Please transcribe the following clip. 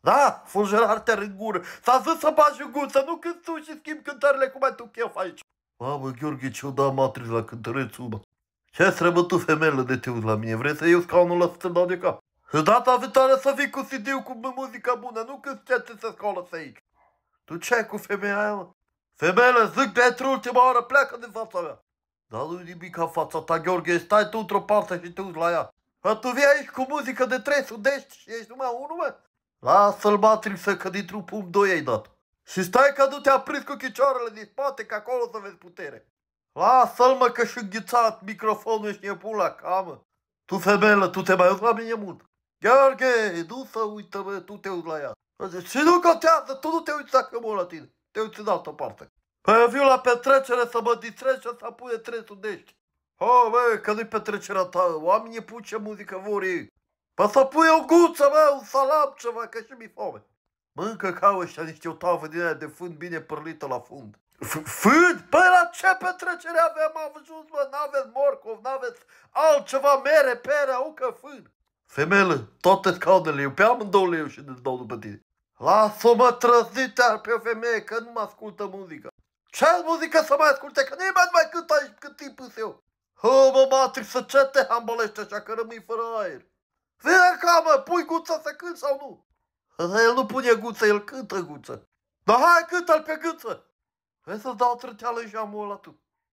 Da, fulgerar te în gură. S-a zis să bagi în să nu cânti tu și schimbi cântările cum ai tu chef aici. Mamă, Gheorghe, ce-o da matriz la cântărețul mă. Ce ai străbă tu femeile de te uzi la mine? Vrei să iei scaunul la să dau de cap? Data viitoare să vii cu cd cu muzica bună, nu când ce ți se scolă să aici. Tu ce ai cu femeia aia, mă? Femeile, zic pentru ultima oară, pleacă din fața mea. Dar nu nimic ca fața ta, Gheorghe, stai tu într-o parte și te uzi la ea. A, tu vii aici cu muzică de trei sudești și ești numai unul, mă? Lasă-l, Matrixă, că dintr-un doi ai dat. Și stai că nu te-a prins cu chicioarele din spate, că acolo să vezi putere. Lasă-l, mă, că și înghițat microfonul și e pula camă. Tu, femeile, tu te mai uiți la mine mult. Gheorghe, nu să uită, mă, tu te uiți la ea. Și nu contează, tu nu te uiți dacă mă la tine. Te uiți în altă parte. Păi eu viu la petrecere să mă distrez și să pune trei sudești. О, бе, кади ta, oamenii puce muzică vori. Pa să pui o guță, bă, un salam ceva, că și mi foame. Mâncă ca ăștia niște o tavă din aia de fund bine părlită la fund. Fund? Păi la ce petrecere aveam ajuns, mă? N-aveți morcov, n-aveți altceva, mere, pere, că fân. Femele, toate scaunele, eu pe amândouă le iau și îți dau după tine. Lasă-mă trăzită pe o femeie că nu mă ascultă muzica. Ce muzică să mai asculte? Că nimeni mai cânta aici cât timp eu. Hă, mă, Matrix, ce te hambolești așa că rămâi fără aer? Vine ca, mă, pui guță să cânt sau nu? El nu pune guță, el cântă guță. Dar hai, cântă-l pe guță! Vezi să dau trăteală și amul ăla tu.